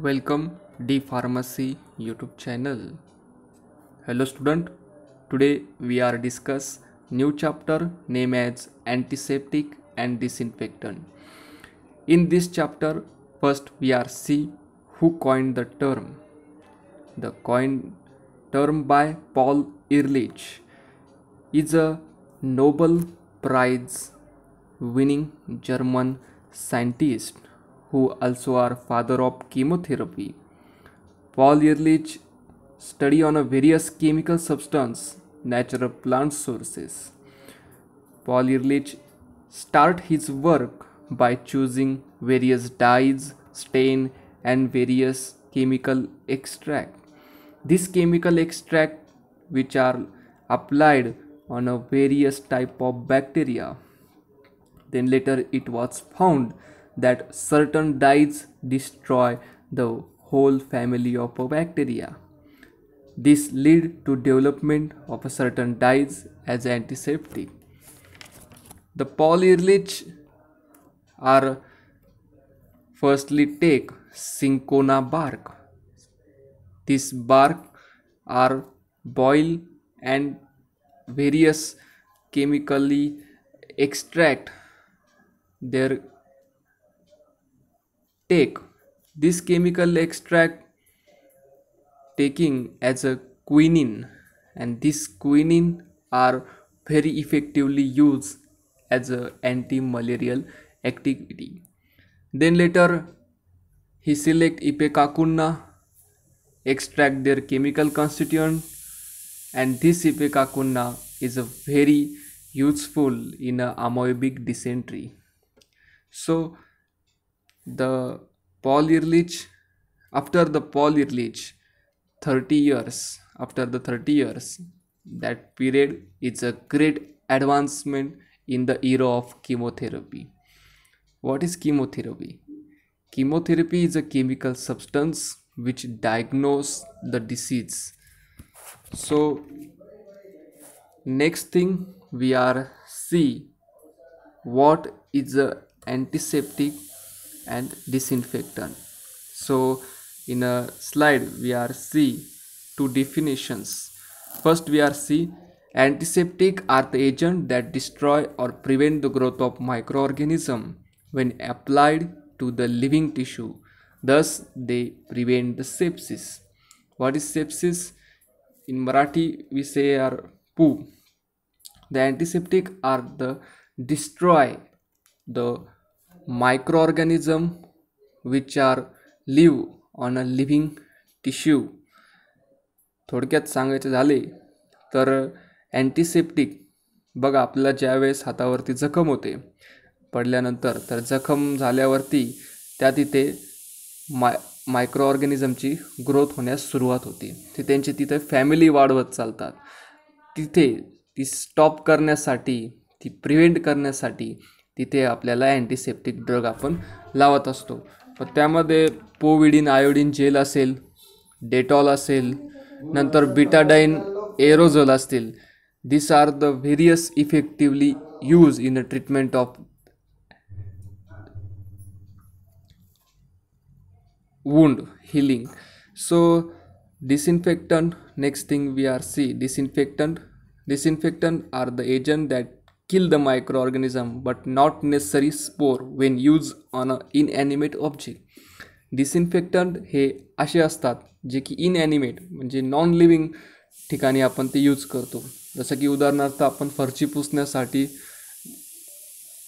Welcome the Pharmacy YouTube channel. Hello student. Today we are discuss new chapter name as antiseptic and disinfectant. In this chapter first we are see who coined the term. The coined term by Paul Ehrlich is a Nobel Prize winning German scientist who also are father of chemotherapy. Paul Ehrlich study on various chemical substance, natural plant sources. Paul Ehrlich start his work by choosing various dyes, stain and various chemical extract. This chemical extract which are applied on a various type of bacteria. Then later it was found that certain dyes destroy the whole family of bacteria. This lead to development of certain dyes as antiseptic. The polyerlich are firstly take cinchona bark. This bark are boil and various chemically extract their take this chemical extract taking as a quinine and this quinine are very effectively used as a anti-malarial activity then later he select ipecacuna extract their chemical constituent and this ipecacuna is a very useful in a amoebic dysentery so the Paul Ehrlich after the Paul Ehrlich 30 years after the 30 years that period is a great advancement in the era of chemotherapy what is chemotherapy chemotherapy is a chemical substance which diagnose the disease so next thing we are see what is a antiseptic and disinfectant so in a slide we are see two definitions first we are see antiseptic are the agent that destroy or prevent the growth of microorganism when applied to the living tissue thus they prevent the sepsis what is sepsis in marathi we say are poo the antiseptic are the destroy the organism which are live on a living tissue थोडक्यात सांगायचे झाले तर antiseptic बघा आपल्याला ज्यावेळेस हातावरती जखम होते पडल्यानंतर तर जखम झाल्यावरती त्या तिथे माय मायक्रो ऑर्गॅनिझमची ग्रोथ होण्यास सुरुवात होते ते त्यांची तिथे फॅमिली वाढवत चालतात तिथे ती स्टॉप करण्यासाठी ती प्रिव्हेंट करण्यासाठी तिथे आपल्याला अँटीसेप्टिक ड्रग आपण लावत असतो त्यामध्ये पोविडीन आयोडीन जेल असेल डेटॉल असेल नंतर बिटाडाईन एरोझोल असतील this are the various effectively use in the treatment of wound healing so disinfectant next thing we are see disinfectant disinfectant are the agent that kill the microorganism but not necessary spore when used on an inanimate object. Disinfectant हे असे असतात जे की इनॲनिमेट म्हणजे non living ठिकाणी आपण ते use करतो जसं की उदाहरणार्थ आपण फरची पुसण्यासाठी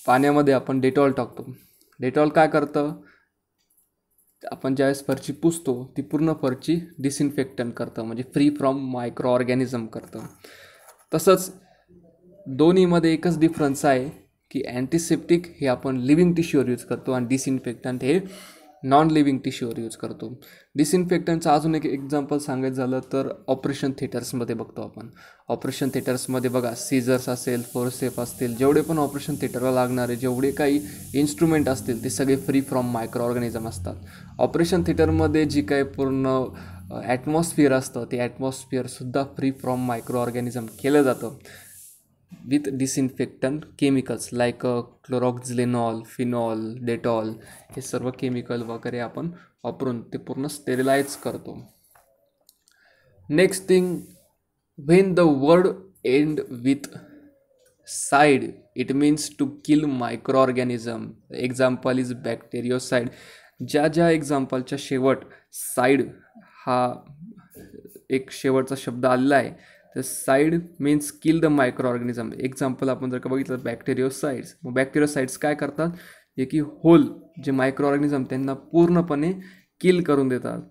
पाण्यामध्ये आपण डेटॉल टाकतो डेटॉल काय करतं आपण ज्यावेळेस फरची पुसतो ती पूर्ण फरची डिसइन्फेक्टंट करतं म्हणजे फ्री फ्रॉम मायक्रो ऑर्गॅनिझम करतं तसंच दोन्हीमध्ये एकच डिफरन्स आहे की अँटीसेप्टिक हे आपण लिव्हिंग टिश्यूवर यूज करतो आणि डिसइन्फेक्टंट हे नॉन लिव्हिंग टिश्यूवर यूज करतो डिसइन्फेक्टंटचं अजून एक एक्झाम्पल सांगायचं झालं तर ऑपरेशन थिएटर्समध्ये बघतो आपण ऑपरेशन थिएटर्समध्ये बघा सीजर्स असेल फोरसेफ असतील जेवढे पण ऑपरेशन थिएटरला लागणारे जेवढे काही इन्स्ट्रुमेंट असतील ते सगळे फ्री फ्रॉम मायक्रो ऑर्गॅनिझम असतात ऑपरेशन थिएटरमध्ये जी काही पूर्ण ॲटमॉस्फिअर असतं ते ॲटमॉस्फिअरसुद्धा फ्री फ्रॉम मायक्रो ऑर्गॅनिझम केलं जातं with disinfectant chemicals like chloroxylenol phenol Dettol हे सर्व केमिकल वगैरे आपण वापरून ते पूर्ण स्टेरिलाइज करतो next thing when the word end with cide it means to kill micro organism example is cide ज्या ज्या एक्झाम्पलच्या शेवट साईड हा एक शेवटचा शब्द आलेला आहे तर cide means kill the micro organism example आपण जर का बघितलं साईड्स मग साईड्स काय करतात जे की होल जे मायक्रो ऑर्गॅनिझम त्यांना पूर्णपणे किल करून देतात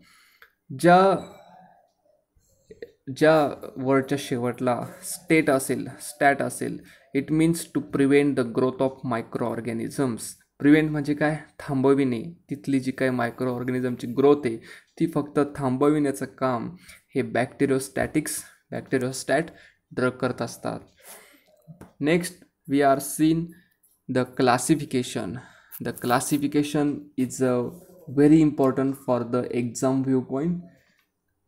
ज्या ज्या वर्डच्या शेवटला स्टेट असेल स्टॅट असेल it means to prevent the growth of micro organisms prevent म्हणजे काय थांबविणे तिथली जी काय मायक्रो ऑर्गॅनिझमची ग्रोथ आहे ती फक्त थांबविण्याचं काम हे बॅक्टेरियोस्टॅटिक्स बॅक्टेरियोस्टॅट ड्रग करत असतात next we are seen the classification the classification is a very important for the exam view point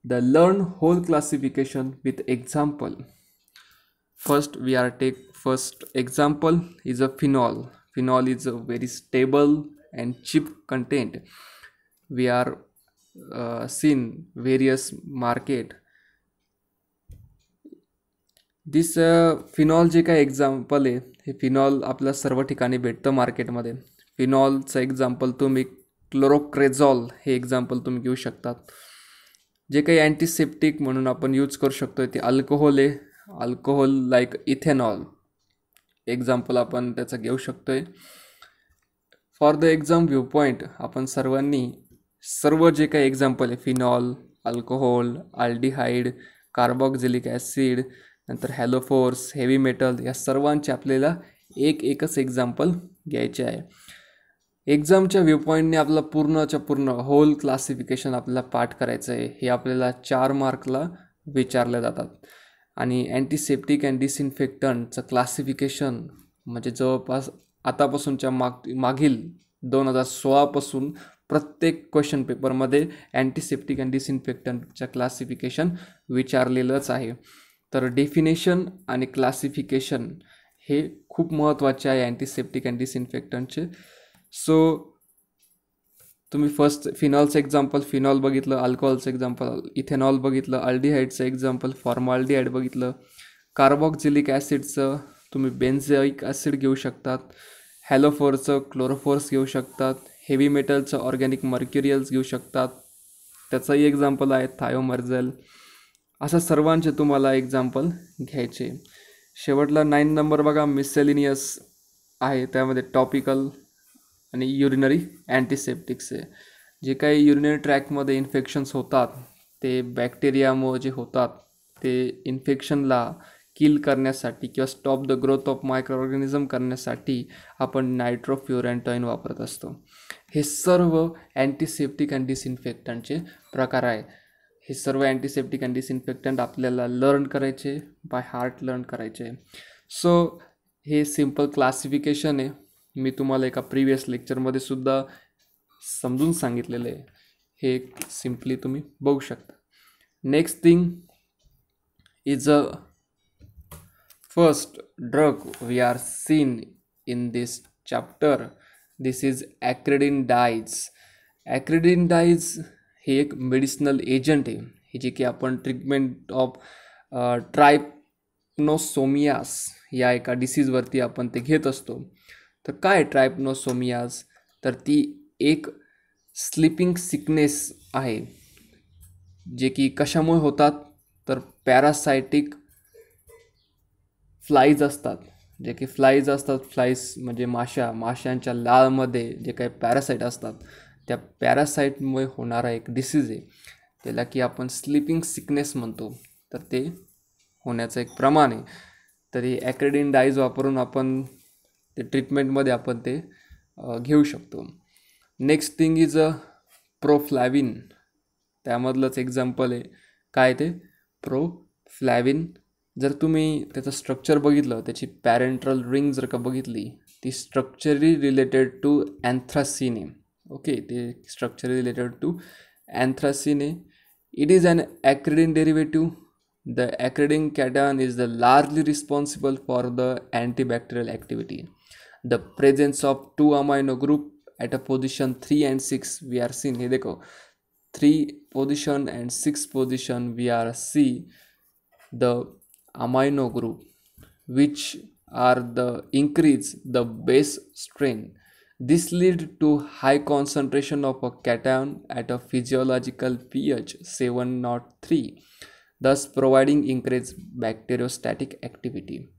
the learn whole classification with example first we are take first example is a phenol phenol is a very stable and cheap content we are uh, seen various market this phenol uh, जे काय example आहे हे phenol आपल्या सर्व ठिकाणी भेटतं मार्केटमध्ये फिनॉलचं example तुम्ही क्लोरोक्रेझॉल हे एक्झाम्पल तुम्ही घेऊ शकतात जे काही अँटीसेप्टिक म्हणून आपण यूज करू शकतो ते अल्कोहोल आहे अल्कोहोल लाईक इथेनॉल एक्झाम्पल आपण त्याचं घेऊ शकतो आहे for the exam view point आपण सर्वांनी सर्व जे काही एक्झाम्पल आहे phenol alcohol aldehyde carboxylic acid नंतर हॅलोफोर्स हेवी मेटल या सर्वांचे आपल्याला एक एकच एक्झाम्पल घ्यायचे आहे एक्झामच्या पॉईंटने आपला पूर्णच्या पूर्ण होल क्लासिफिकेशन आपल्याला पाठ करायचं आहे हे आपल्याला चार मार्कला विचारल्या जातात आणि अँटीसेप्टिक अँड डिसइन्फेक्टंटचं क्लासिफिकेशन म्हणजे जवळपास आतापासूनच्या माग मागील दोन हजार सोळापासून प्रत्येक क्वेश्चन पेपरमध्ये अँटीसेप्टिक अँड डिसइन्फेक्टंटचं क्लासिफिकेशन विचारलेलंच आहे तर डेफिनेशन आणि क्लासिफिकेशन हे खूप महत्त्वाचे आहे अँटीसेप्टिक अँड डिसइन्फेक्टंटचे सो तुम्ही फर्स्ट फिनॉलचं एक्झाम्पल फिनॉल बघितलं अल्कोहोलचं एक्झाम्पल इथेनॉल बघितलं अल्डिहाईडचं एक्झाम्पल फॉर्माल्डिहाईड बघितलं कार्बॉक्झिलिक ॲसिडचं तुम्ही बेन्झाईक ॲसिड घेऊ शकतात हॅलोफोरचं क्लोरोफोर्स घेऊ शकतात हेवी मेटलचं ऑर्गॅनिक मर्क्युरियल्स घेऊ शकतात त्याचंही एक्झाम्पल आहे थायोमर्झेल असं सर्वांचे तुम्हाला एक्झाम्पल घ्यायचे शेवटला नाईन नंबर बघा मिसेलिनियस आहे त्यामध्ये टॉपिकल आणि युरिनरी अँटीसेप्टिक्स आहे जे काही युरिनरी ट्रॅकमध्ये इन्फेक्शन्स होतात ते बॅक्टेरियामुळे जे होतात ते इन्फेक्शनला किल करण्यासाठी किंवा stop the growth of micro organism करण्यासाठी आपण नायट्रोफ्युरॅन्टॉईन वापरत असतो हे सर्व अँटीसेप्टिक अँड डिसइन्फेक्टनचे प्रकार आहे हे सर्व अँटीसेप्टिक अँड डिसइन्फेक्टंट आपल्याला लर्न करायचे बाय हार्ट लर्न करायचे सो हे सिम्पल क्लासिफिकेशन आहे मी तुम्हाला एका प्रिवियस लेक्चरमध्ये सुद्धा समजून सांगितलेलं आहे हे सिम्पली तुम्ही बघू शकता next thing is a first drug we are seen in this chapter this is acridine dyes acridine dyes हे एक मेडिसिनल एजंट आहे हे जे की आपण ट्रीटमेंट ऑफ ट्रायप्नोसोमियास या एका डिसीजवरती आपण ते घेत असतो तर काय ट्रायप्नोसोमियास तर ती एक स्लिपिंग सिकनेस आहे जे की कशामुळे होतात तर पॅरासायटिक फ्लाईज असतात जे की फ्लाईज असतात फ्लाईज म्हणजे माशा माशांच्या लाळमध्ये जे काही पॅरासाईट असतात त्या पॅरासाईटमुळे होणारा एक डिसीज आहे त्याला की आपण स्लीपिंग सिकनेस म्हणतो तर ते होण्याचं एक प्रमाण आहे तरी ॲक्रेडिन डाईज वापरून आपण ते ट्रीटमेंटमध्ये आपण ते घेऊ शकतो next thing is a proflavine त्यामधलंच एक्झाम्पल आहे काय ते फ्लॅविन जर तुम्ही त्याचं स्ट्रक्चर बघितलं त्याची पॅरेंट्रल रिंग जर का बघितली ती structurally related to anthracene okay the structure is related to anthracene it is an acridine derivative the acridine cation is the largely responsible for the antibacterial activity the presence of two amino group at a position 3 and 6 we are seeing. here dekho 3 position and 6 position we are see the amino group which are the increase the base strength. This led to high concentration of a cation at a physiological pH 703, thus providing increased bacteriostatic activity.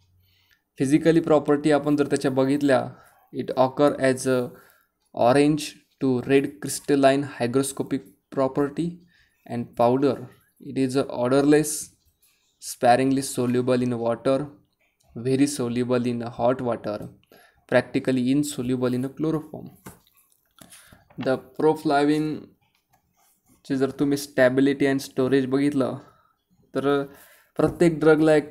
Physically property upon the bagitla, it occur as a orange to red crystalline hygroscopic property and powder. It is odorless, sparingly soluble in water, very soluble in hot water. practically insoluble in a chloroform. The प्रोफ्लाविनची जर तुम्ही stability and storage बघितलं तर प्रत्येक ड्रगला एक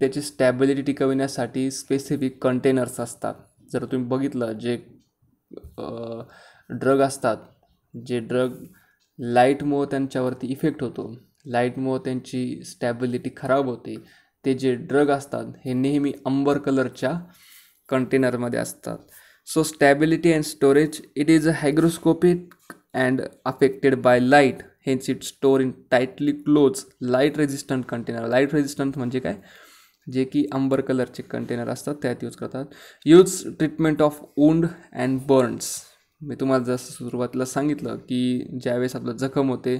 त्याची stability टिकविण्यासाठी specific containers असतात जर तुम्ही बघितलं जे ड्रग असतात जे ड्रग लाईटमुळं त्यांच्यावरती इफेक्ट होतो लाईटमुळं त्यांची स्टॅबिलिटी खराब होते ते जे ड्रग असतात हे नेहमी अंबर कलरच्या कंटेनरमध्ये असतात so stability and storage it is a hygroscopic and affected by light hence it store in tightly close light resistant container light resistant म्हणजे काय जे की अंबर कलरचे कंटेनर असतात त्यात यूज करतात use treatment of wound and burns मी तुम्हाला जसं सुरुवातीला सांगितलं की ज्यावेळेस आपलं जखम होते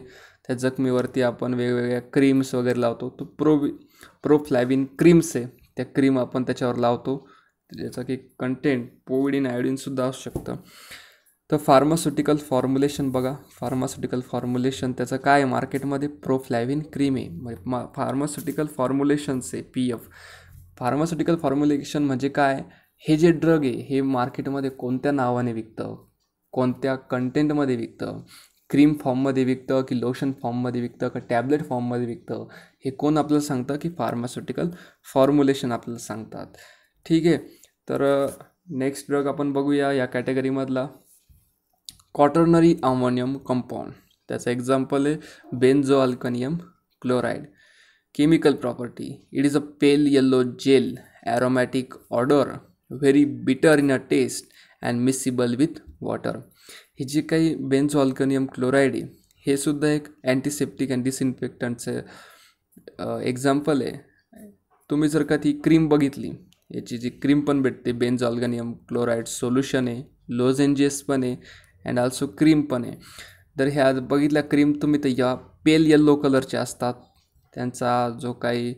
त्या जखमीवरती आपण वेगवेगळ्या क्रीम्स वगैरे लावतो तो प्रो प्रोफ्लॅविन क्रीम्स आहे त्या क्रीम आपण त्याच्यावर लावतो ज्याचा की कंटेंट इन आयोडीनसुद्धा असू शकतं तर फार्मास्युटिकल फॉर्म्युलेशन बघा फार्मास्युटिकल फॉर्म्युलेशन त्याचं काय आहे मार्केटमध्ये प्रोफ्लॅव्हिन क्रीम आहे म्हणजे मा फार्मास्युटिकल फॉर्म्युलेशन्स आहे पी एफ फार्मास्युटिकल फॉर्म्युलेशन म्हणजे काय हे जे ड्रग आहे हे मार्केटमध्ये कोणत्या नावाने विकतं कोणत्या कंटेंटमध्ये विकतं क्रीम फॉर्ममध्ये विकतं की लोशन फॉर्ममध्ये विकतं का टॅबलेट फॉर्ममध्ये विकतं हे कोण आपल्याला सांगतं की फार्मास्युटिकल फॉर्म्युलेशन आपल्याला सांगतात ठीक आहे तर नेक्स्ट ड्रग आपण बघूया या कॅटेगरीमधला कॉटर्नरी अमोनियम कंपाऊंड त्याचं एक्झाम्पल आहे benzalkonium chloride chemical property it is a pale yellow gel aromatic order very bitter in a taste and miscible with water हे जे काही बेन्झो अल्कनियम क्लोराईड आहे हे सुद्धा एक अँटीसेप्टिक अँड डिसइन्फेक्टंटचं एक्झाम्पल आहे तुम्ही जर का ती क्रीम बघितली याची जी क्रीम पण भेटते बेन्झ ऑल्गनियम क्लोराईड सोल्युशन आहे लोझेंजेस पण आहे अँड ऑल्सो क्रीम पण आहे तर ह्या बघितल्या क्रीम तुम्ही तर या पेल यल्लो कलरच्या असतात त्यांचा जो काही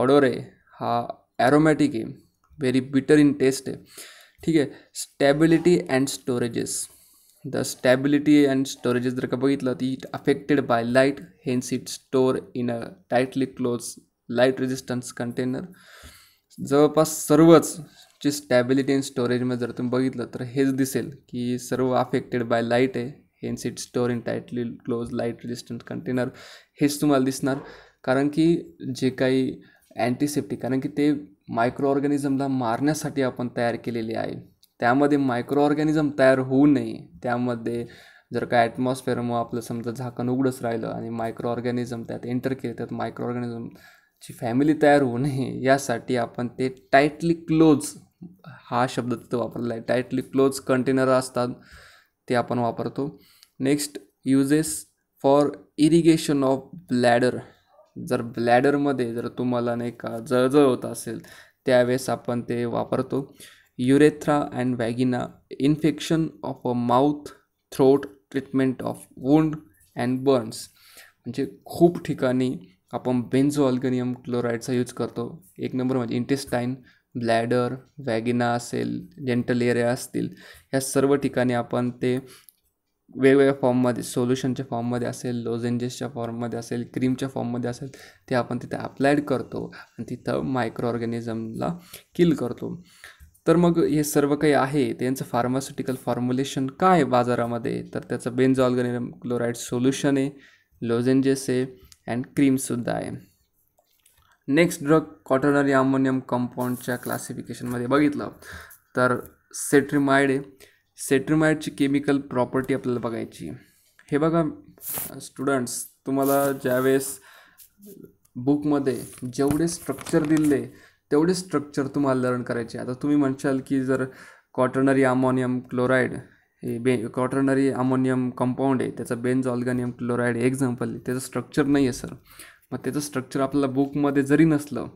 ऑर्डर आहे हा ॲरोमॅटिक आहे व्हेरी बिटर इन टेस्ट आहे ठीक आहे stability and storages the stability and storages जर का बघितलं ती it affected by light hence it store in a tightly close light resistance container जवळपास सर्वच ची स्टॅबिलिटी इन स्टोरेजमध्ये जर तुम्ही बघितलं तर हेच दिसेल की सर्व अफेक्टेड बाय लाईट आहे hence it store in tightly close light resistant container हेच तुम्हाला दिसणार कारण की जे काही अँटीसेप्टिक कारण की ते मायक्रो ऑर्गॅनिझमला मारण्यासाठी आपण तयार केलेले आहे त्यामध्ये मायक्रो ऑर्गॅनिझम तयार होऊ नये त्यामध्ये जर का ॲटमॉस्फेअरमुळं आपलं समजा झाकण उघडंच राहिलं आणि मायक्रो ऑर्गॅनिझम त्यात एंटर केले त्यात मायक्रो ऑर्गॅनिझम ची फॅमिली तयार होऊ नये यासाठी आपण ते टाईटली क्लोज हा शब्द तिथं वापरला आहे टाईटली क्लोज कंटेनर असतात ते आपण वापरतो next uses for irrigation of bladder जर ब्लॅडरमध्ये जर तुम्हाला नाही का जळजळ होत असेल त्यावेळेस आपण ते वापरतो urethra and vagina infection of a mouth throat treatment of wound and burns म्हणजे खूप ठिकाणी आपण बेन्झो अल्गनियम क्लोराईडचा यूज करतो एक नंबर म्हणजे इंटेस्टाईन ब्लॅडर वॅगिना असेल जेंटल एरिया असतील ह्या सर्व ठिकाणी आपण ते वेगवेगळ्या फॉर्ममध्ये सोल्युशनच्या फॉर्ममध्ये असेल लोझेंजेसच्या फॉर्ममध्ये असेल क्रीमच्या फॉर्ममध्ये असेल ते आपण तिथे अप्लायड करतो आणि तिथं मायक्रो ऑर्गॅनिझमला किल करतो तर मग हे सर्व काही आहे त्यांचं फार्मास्युटिकल फॉर्म्युलेशन काय बाजारामध्ये तर त्याचं बेन्झॉल्गनियम क्लोराईड सोल्युशन आहे लोझेंजेस आहे अँड क्रीमसुद्धा आहे नेक्स्ट ड्रग कॉटनरी अमोनियम कंपाऊंडच्या क्लासिफिकेशनमध्ये बघितलं तर सेट्रिमाइड आहे सेट्रिमाइडची केमिकल प्रॉपर्टी आपल्याला बघायची हे बघा स्टुडंट्स तुम्हाला ज्यावेळेस बुकमध्ये जेवढे स्ट्रक्चर दिले तेवढे स्ट्रक्चर तुम्हाला लर्न करायचे आता तुम्ही म्हणशाल की जर कॉटनरी अमोनियम क्लोराईड हे बे अमोनियम कंपाऊंड आहे त्याचं बेन्झ ऑल्गॅनियम क्लोराईड एक्झाम्पल आहे त्याचं स्ट्रक्चर नाही आहे सर मग त्याचं स्ट्रक्चर आपल्याला बुकमध्ये जरी नसलं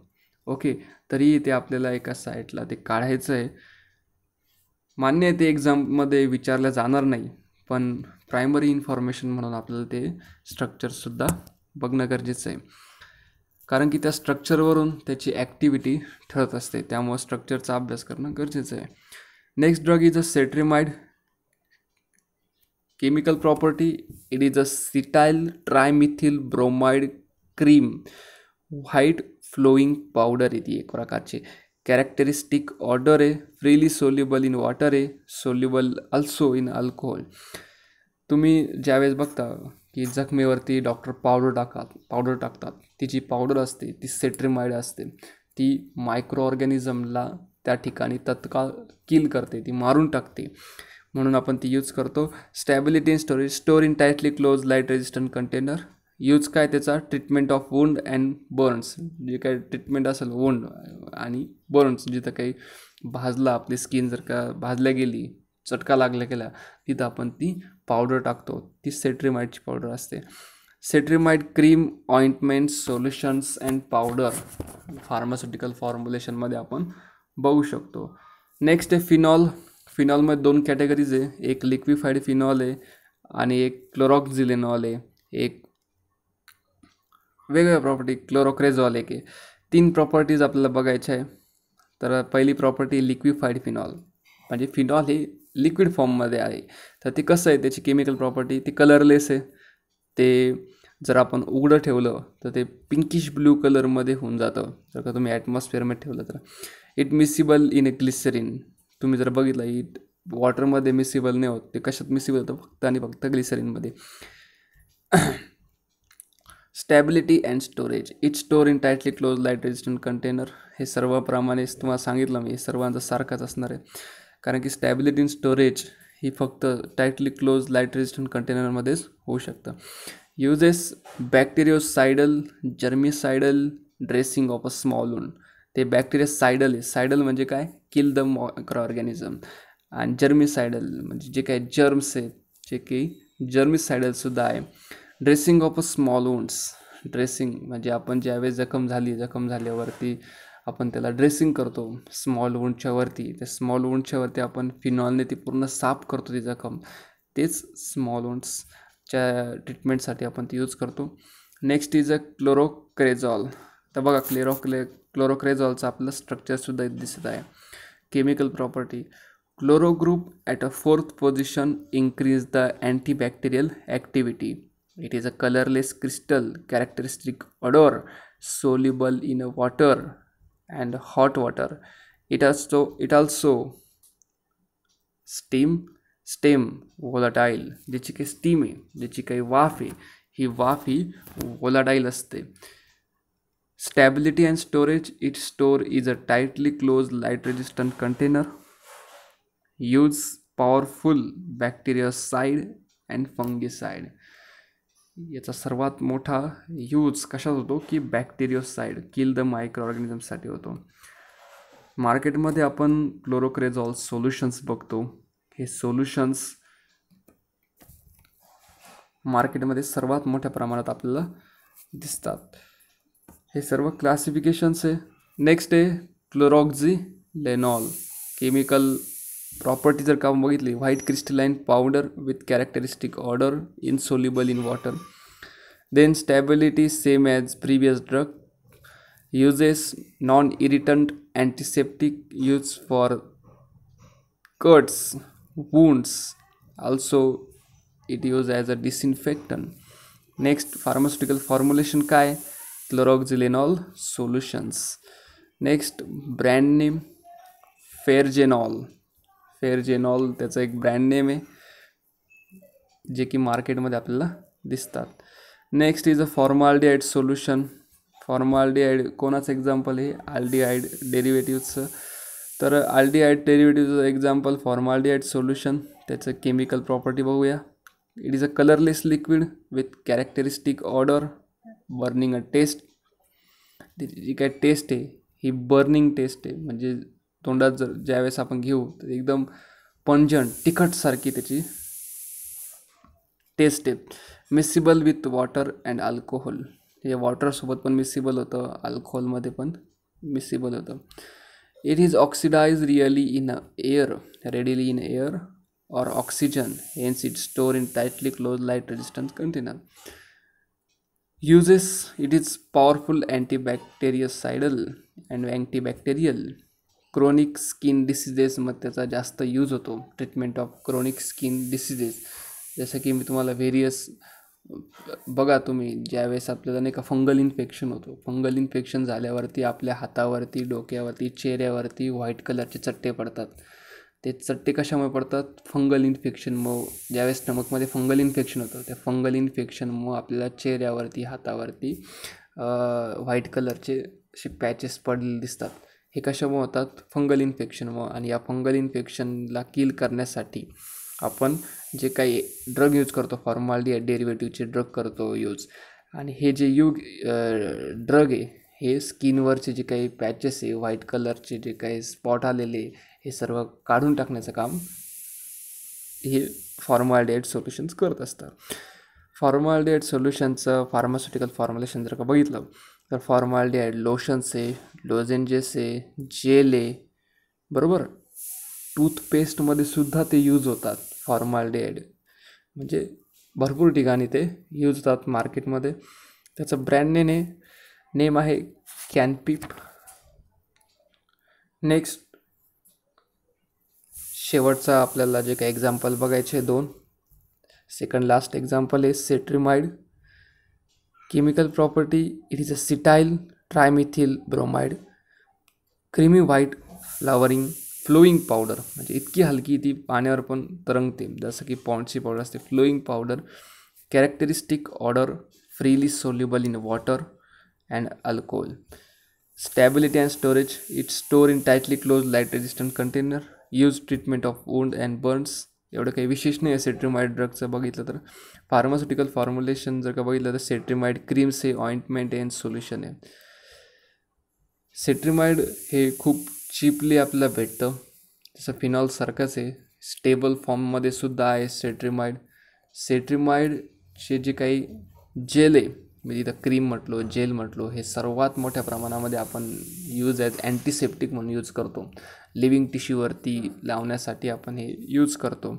ओके तरीही ते आपल्याला एका साईटला ते काढायचं आहे मान्य आहे ते एक्झाममध्ये विचारलं जाणार नाही पण प्रायमरी इन्फॉर्मेशन म्हणून आपल्याला ते स्ट्रक्चरसुद्धा बघणं गरजेचं आहे कारण की त्या स्ट्रक्चरवरून त्याची ॲक्टिव्हिटी ठरत असते त्यामुळं स्ट्रक्चरचा अभ्यास करणं गरजेचं आहे next drug is a cetrimide chemical property it is a cetyl trimethyl bromide cream white flowing powder आहे ती एक प्रकारची कॅरेक्टरिस्टिक ऑर्डर आहे फ्रीली सोल्युबल इन वॉटर आहे सोल्युबल अल्सो इन अल्कोहोल तुम्ही ज्यावेळेस बघता की जखमेवरती डॉक्टर पावडर टाकतात पावडर टाकतात ती जी पावडर असते ती सेट्रिमाइड असते ती मायक्रो ऑर्गॅनिझमला त्या ठिकाणी तत्काळ किल करते ती मारून टाकते म्हणून आपण ती यूज करतो stability in storage store in tightly close light resistant container use काय त्याचा treatment of wound and burns जे काय ट्रीटमेंट असेल वुंड आणि बर्न्स जिथं काही भाजला आपली स्किन जर का भाजल्या गेली चटका लागल्या गेल्या तिथं आपण ती पावडर टाकतो ती सेट्रीमाईटची पावडर असते cetrimide cream ointment solutions and powder pharmaceutical फॉर्म्युलेशनमध्ये आपण बघू शकतो नेक्स्ट आहे फिनॉल फिनॉलमध्ये दोन कॅटेगरीज आहे एक लिक्विफाईड फिनॉल आहे आणि एक क्लोरॉक्झिलेनॉल आहे एक वेगवेगळ्या प्रॉपर्टी क्लोरोक्रेझॉल एक आहे तीन प्रॉपर्टीज आपल्याला बघायच्या आहे तर पहिली प्रॉपर्टी लिक्विफाईड फिनॉल म्हणजे फिनॉल ही लिक्विड फॉर्ममध्ये आहे तर ते कसं आहे त्याची केमिकल प्रॉपर्टी ती कलरलेस आहे ते जर आपण उघडं ठेवलं तर ते पिंकिश ब्लू कलरमध्ये होऊन जातं जर का तुम्ही ॲटमॉस्फिअरमध्ये ठेवलं तर it miscible in a glycerin तुम्ही जर बघितलं इट वॉटरमध्ये मिसिबल नाही होत ते कशात मिसिबल होतं फक्त आणि फक्त ग्लिसरीनमध्ये stability and storage it store in tightly close light resistant container हे सर्वाप्रमाणेच तुम्हाला सांगितलं मी हे सर्वांचा सारखाच असणार आहे कारण की स्टॅबिलिटी इन स्टोरेज ही फक्त टाईटली क्लोज लाईट रेजिस्टंट कंटेनरमध्येच होऊ शकतं uses bactericidal germicidal dressing of a small उन ते बॅक्टेरिया सायडल आहे सायडल म्हणजे काय किल द मॉक्रो ऑर्गॅनिझम आणि जर्मिसायडल म्हणजे जे काय जर्म्स आहेत जे की सायडलसुद्धा आहे dressing of a small wounds dressing म्हणजे आपण ज्यावेळेस जखम झाली जखम झाल्यावरती आपण त्याला ड्रेसिंग करतो स्मॉल वुंडच्यावरती त्या स्मॉल वुंडच्यावरती आपण फिनॉलने ती पूर्ण साफ करतो ती जखम तेच स्मॉल वुंड्सच्या ट्रीटमेंटसाठी आपण ती यूज करतो नेक्स्ट इज अ क्लोरोक्रेझॉल तर बघा क्लेरोक्ले क्लोरोक्रेझॉलचं आपलं स्ट्रक्चरसुद्धा दिसत आहे chemical property chloro group at a fourth position increase the antibacterial activity it is a colourless crystal characteristic odour soluble in a water and hot water it also it also steam stem volatile ज्याची काही steam आहे ज्याची काही वाफ आहे ही वाफ ही वोलाटाईल असते Stability and storage Its store is a tightly closed light resistant container use powerful cide and cide याचा सर्वात मोठा यूज कशात होतो की बॅक्टेरियोसाईड किल द मायक्रो ऑर्गॅनिझमसाठी होतो मार्केटमध्ये आपण क्लोरोक्रेझॉल सोल्युशन्स बघतो हे सोल्युशन्स मार्केटमध्ये सर्वात मोठ्या प्रमाणात आपल्याला दिसतात हे सर्व क्लासिफिकेशन्स आहे नेक्स्ट आहे क्लोरॉक्झी लेनॉल केमिकल प्रॉपर्टी जर का बघितली white crystalline powder with characteristic order insoluble in water then stability same as previous drug uses non irritant antiseptic use for cuts wounds also it use as a disinfectant next pharmaceutical formulation काय chloroxylenol solutions next brand name फेरजेनॉल फेरजेनॉल त्याचं एक brand name आहे जे की मार्केटमध्ये आपल्याला दिसतात next is a formaldehyde solution ॲड कोणाचं एक्झाम्पल आहे आल्डिहाइड डेरिवेटिव्हचं तर आल्डिहाइड डेरिव्हेटिव्हचं एक्झाम्पल फॉर्माल्डिहाइड सोल्युशन त्याचं केमिकल प्रॉपर्टी बघूया it is a colourless liquid with characteristic order burning a taste त्याची जी काय टेस्ट आहे ही बर्निंग टेस्ट आहे म्हणजे तोंडात जर ज्यावेळेस आपण घेऊ तर एकदम पणजंट तिखटसारखी त्याची टेस्ट आहे miscible with water and alcohol हे वॉटरसोबत पण मिसिबल होतं अल्कोहोलमध्ये पण मिसिबल होतं it is oxidize really in a air readily in air or oxygen hence it store in tightly close light resistance container uses it is powerful cidal and antibacterial chronic skin डिसिजेसमध्ये त्याचा जास्त use होतो treatment of chronic skin diseases जसं की मी तुम्हाला various बघा तुम्ही ज्यावेळेस आपल्याला नाही का फंगल इन्फेक्शन होतो फंगल इन्फेक्शन झाल्यावरती आपल्या हातावरती डोक्यावरती चेहऱ्यावरती व्हाईट कलरचे चट्टे पडतात ते चट्टे कशामुळे पडतात फंगल इन्फेक्शनमुळं ज्यावेळेस स्टमकमध्ये फंगल इन्फेक्शन होतं त्या फंगल इन्फेक्शनमुळं आपल्याला चेहऱ्यावरती हातावरती व्हाईट कलरचे असे पॅचेस पडलेले दिसतात हे कशामुळे होतात फंगल इन्फेक्शनमुळं आणि या फंगल इन्फेक्शनला किल करण्यासाठी आपण जे काही ड्रग यूज करतो फॉर्मालिटी डेरिवेटिव्हचे ड्रग करतो यूज आणि हे जे युग ड्रग आहे हे स्किनवरचे जे काही पॅचेस आहे व्हाईट कलरचे जे काही स्पॉट आलेले हे सर्व काढून टाकण्याचं काम हे डेट सोल्युशन्स करत असतात डेट सोल्युशनचं फार्मास्युटिकल फॉर्म्युलेशन जर का बघितलं तर ॲड लोशन्स आहे लोजेंजेस आहे जेल आहे बरोबर टूथपेस्टमध्ये सुद्धा ते यूज होतात ॲड म्हणजे भरपूर ठिकाणी ते यूज होतात मार्केटमध्ये त्याचं ब्रँड नेम आहे कॅनपीप नेक्स्ट शेवटचा आपल्याला जे काही एक्झाम्पल बघायचे दोन सेकंड लास्ट एक्झाम्पल आहे cetrimide chemical property it is a cetyl trimethyl bromide creamy white flowering flowing powder म्हणजे इतकी हलकी ती पाण्यावर पण तरंगते जसं की पॉन्डची पावडर असते flowing powder characteristic order freely soluble in water and alcohol stability and storage it store in tightly close light resistant container use treatment of wound and burns एवढं काही विशेष नाही आहे सेट्रिमाइड ड्रगचं बघितलं तर फार्मास्युटिकल फॉर्म्युलेशन जर का बघितलं तर सेट्रिमाइड क्रीम्स हे ऑइंटमेंट अँड सोल्युशन आहे सेट्रिमाइड हे खूप चीपली आपल्याला भेटतं जसं फिनॉलसारखंच आहे स्टेबल फॉर्ममध्ये सुद्धा आहे सेट्रिमाइड सेट्रिमाइडचे जे काही जेल आहे म्हणजे इथं क्रीम म्हटलो जेल म्हटलो हे सर्वात मोठ्या प्रमाणामध्ये आपण यूज ॲज अँटीसेप्टिक म्हणून यूज करतो लिव्हिंग टिश्यूवरती लावण्यासाठी आपण हे यूज करतो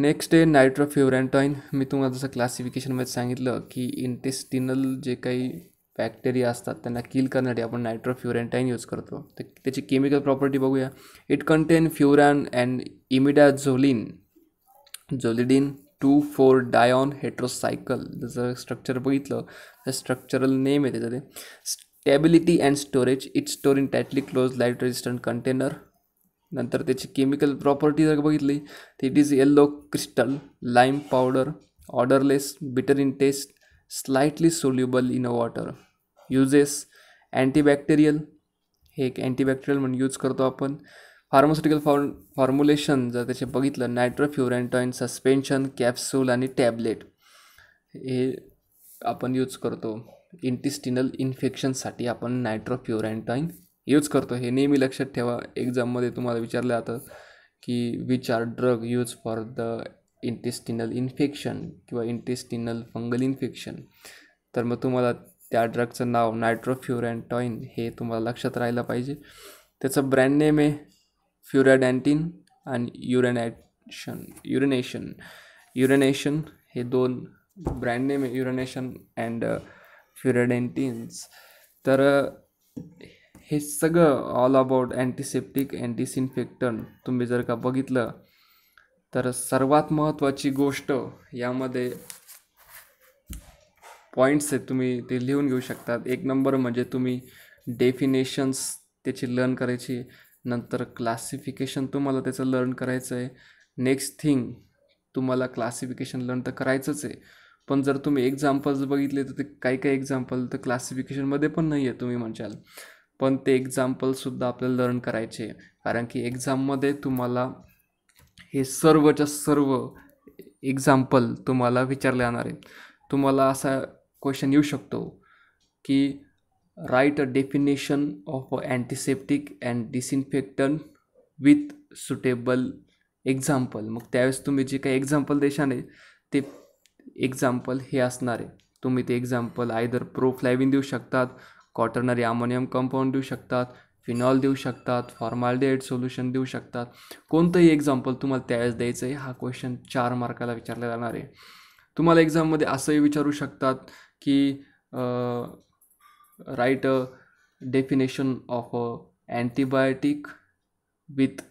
नेक्स्ट आहे नायट्रोफ्युरँटाईन मी तुम्हाला जसं क्लासिफिकेशनमध्ये सांगितलं की इंटेस्टिनल जे काही बॅक्टेरिया असतात त्यांना किल करण्यासाठी आपण नायट्रोफ्युरँटाईन यूज करतो तर त्याची केमिकल प्रॉपर्टी बघूया it contain furan and imidazoline zolidine two four dione heterocycle जसं स्ट्रक्चर बघितलं तर स्ट्रक्चरल नेम आहे त्याचं stability and storage its store in tightly close light resistant container नंतर त्याची केमिकल प्रॉपर्टी जर बघितली तर it is yellow crystal lime powder orderless bitter in taste slightly soluble in a water uses antibacterial हे एक antibacterial म्हणून use करतो आपण फार्मास्युटिकल फॉर्म फॉर्म्युलेशन जर त्याचे बघितलं नायट्रोफ्युरेंटॉइन सस्पेन्शन कॅप्सूल आणि टॅबलेट हे आपण यूज करतो इंटिस्टिनल इन्फेक्शनसाठी आपण नायट्रोफ्युरँटाईन यूज करतो हे नेहमी लक्षात ठेवा एक्झाममध्ये तुम्हाला विचारलं जातं की which are drug use for the intestinal infection किंवा इंटेस्टिनल फंगल इन्फेक्शन तर मग तुम्हाला त्या ड्रगचं नाव नायट्रोफ्युरँटॉईन हे तुम्हाला लक्षात राहायला पाहिजे त्याचं ब्रँड नेम आहे फ्युरॅडँटिन आणि युरेनॅशन युरिनेशन युरेनेशन हे दोन ब्रँड नेम आहे युरेनेशन अँड फ्युरेडेंटिन्स तर हे सगळं ऑल अबाउट अँटीसेप्टिक अँटीसिन्फेक्टन तुम्ही जर का बघितलं तर सर्वात महत्त्वाची गोष्ट यामध्ये पॉईंट्स आहेत तुम्ही ते लिहून घेऊ शकतात एक नंबर म्हणजे तुम्ही डेफिनेशन्स त्याची लर्न करायची नंतर क्लासिफिकेशन तुम्हाला त्याचं लर्न करायचं आहे नेक्स्ट थिंग तुम्हाला क्लासिफिकेशन लर्न तर करायचंच आहे पण जर तुम्ही एक्झाम्पल्स बघितले तर ते काही काही एक्झाम्पल तर क्लासिफिकेशनमध्ये पण नाही आहे तुम्ही म्हणशाल पण ते एक्झाम्पलसुद्धा आपल्याला लर्न करायचे कारण की एक्झाममध्ये तुम्हाला हे सर्वच्या सर्व एक्झाम्पल तुम्हाला विचारले जाणार आहे तुम्हाला असा क्वेश्चन येऊ शकतो की write a definition of antiseptic and disinfectant with suitable example मग त्यावेळेस तुम्ही जे काही एक्झाम्पल देशाने ते एक्झाम्पल हे असणार आहे तुम्ही ते एक्झाम्पल आयदर प्रोफ्लॅविन देऊ शकतात कॉटर्नरी अमोनियम कंपाऊंड देऊ शकतात फिनॉल देऊ शकतात फॉर्मालडेड सोल्युशन देऊ शकतात कोणतंही एक्झाम्पल तुम्हाला त्यावेळेस द्यायचं आहे हा क्वेश्चन चार मार्काला विचारला जाणार आहे तुम्हाला एक्झाममध्ये असंही विचारू शकतात की write a definition of a antibiotic with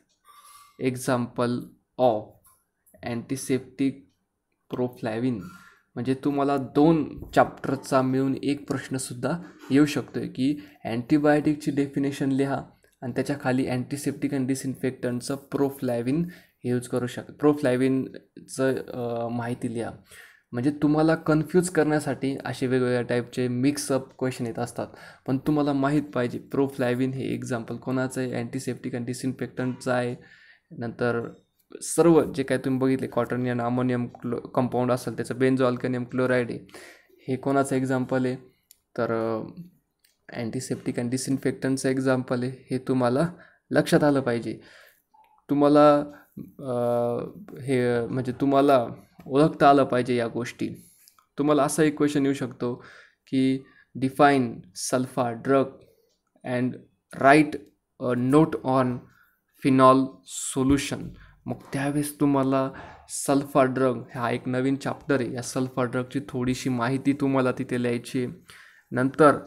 example of antiseptic proflavine म्हणजे तुम्हाला दोन चॅप्टरचा मिळून एक प्रश्नसुद्धा येऊ शकतो आहे की अँटीबायोटिकची डेफिनेशन लिहा आणि त्याच्या खाली अँटीसेप्टिक अँड डिसइन्फेक्टंटचं प्रोफ्लॅविन यूज करू शक प्रोफ्लॅविनचं माहिती लिहा म्हणजे तुम्हाला कन्फ्यूज करण्यासाठी असे वेगवेगळ्या टाईपचे मिक्सअप क्वेश्चन येत असतात पण तुम्हाला माहीत पाहिजे प्रोफ्लॅविन हे एक्झाम्पल कोणाचं आहे अँटीसेप्टिक अँड डिसइन्फेक्टंटचं आहे नंतर सर्व जे काय तुम्ही बघितले कॉटन यन अमोनियम क्लो कंपाऊंड असेल त्याचं बेंजो अल्कनियम क्लोराईड आहे हे कोणाचं एक्झाम्पल आहे तर अँटीसेप्टिक अँड डिसइन्फेक्टंटचं एक्झाम्पल आहे हे तुम्हाला लक्षात आलं पाहिजे तुम्हाला हे म्हणजे तुम्हाला ओळखता आलं पाहिजे या गोष्टी तुम्हाला असं एक क्वेश्चन येऊ शकतो की define sulpha drug and write note on phenol solution मग त्यावेळेस तुम्हाला सल्फा ड्रग हा एक नवीन चॅप्टर आहे या सल्फा ड्रगची थोडीशी माहिती तुम्हाला तिथे लिहायची नंतर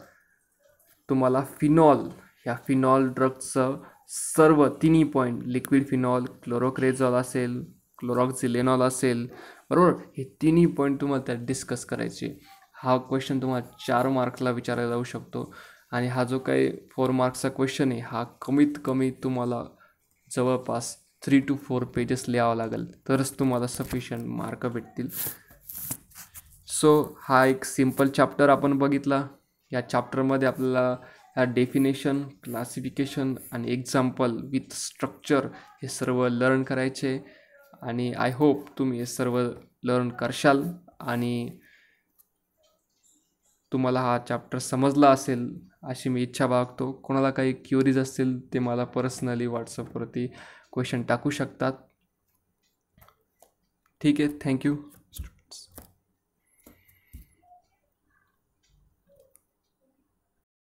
तुम्हाला फिनॉल ह्या फिनॉल ड्रगचं सर्व तिन्ही पॉईंट लिक्विड फिनॉल क्लोरोक्रेझॉल असेल क्लोरॉक्झिलेनॉल असेल बरोबर हे तिन्ही पॉईंट तुम्हाला त्यात डिस्कस करायचे हा क्वेश्चन तुम्हाला चार मार्क्सला विचारला जाऊ शकतो आणि हा जो काही फोर मार्क्सचा क्वेश्चन आहे हा कमीत कमी तुम्हाला जवळपास थ्री टू फोर पेजेस लिहावं लागेल तरच तुम्हाला सफिशियंट मार्क भेटतील सो हा एक सिम्पल चॅप्टर आपण बघितला या चॅप्टरमध्ये आपल्याला ह्या डेफिनेशन क्लासिफिकेशन आणि एक्झाम्पल विथ स्ट्रक्चर हे सर्व लर्न करायचे आणि आय होप तुम्ही हे सर्व लर्न करशाल आणि तुम्हाला हा चॅप्टर समजला असेल अशी मी इच्छा बाळगतो कोणाला काही क्युरीज असतील ते मला पर्सनली व्हॉट्सअपवरती क्वेश्चन टाकू शकतात ठीक आहे यू